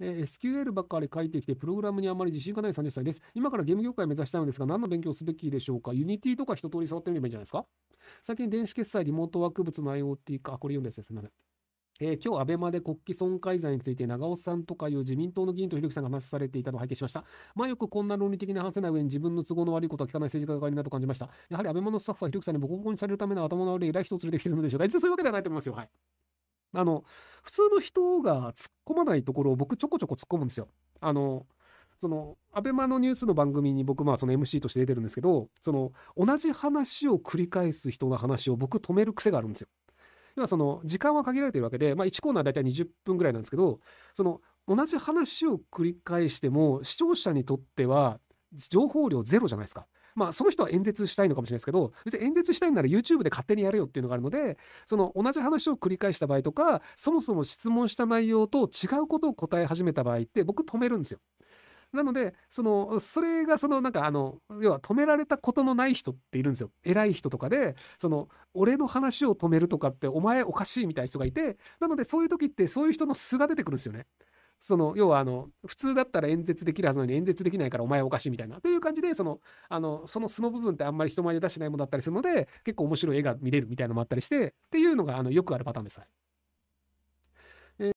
えー、SQL ばっかり書いてきて、プログラムにあまり自信がない30歳です。今からゲーム業界を目指したいのですが、何の勉強すべきでしょうか ?Unity とか一通り触ってみればいいんじゃないですか最近電子決済、リモートワーク物の IoT か、あ、これ読んです。すみません。えー、今日、安倍まで国旗損壊罪について長尾さんとかいう自民党の議員とひろきさんが話されていたのを拝見しました。まあよくこんな論理的に話せない上に自分の都合の悪いことは聞かない政治家がいるなと感じました。やはり安倍間のスタッフはひろきさんにボコボコにされるための頭の悪い偉い人を連れてきてるのでしょうか。実はそういうわけではないと思いますよ。はい。あの、普通の人が突っ込まないところを僕ちょこちょこ突っ込むんですよ。あの、その、アベマのニュースの番組に僕、まあ、その MC として出てるんですけど、その、同じ話を繰り返す人の話を僕止める癖があるんですよ。要はその、時間は限られてるわけで、まあ、1コーナー大体20分ぐらいなんですけど、その、同じ話を繰り返しても、視聴者にとっては、情報量ゼロじゃないですか。まあ、その人は演説したいのかもしれないですけど、別に演説したいなら YouTube で勝手にやれよっていうのがあるので、その同じ話を繰り返した場合とか、そもそも質問した内容と違うことを答え始めた場合って、僕止めるんですよ。なので、その、それがそのなんかあの、要は止められたことのない人っているんですよ。偉い人とかで、その、俺の話を止めるとかってお前おかしいみたいな人がいて、なのでそういう時ってそういう人の素が出てくるんですよね。その要はあの普通だったら演説できるはずなのに演説できないからお前おかしいみたいなという感じでそのあのその素の部分ってあんまり人前で出してないものだったりするので結構面白い絵が見れるみたいなのもあったりしてっていうのがあのよくあるパターンです。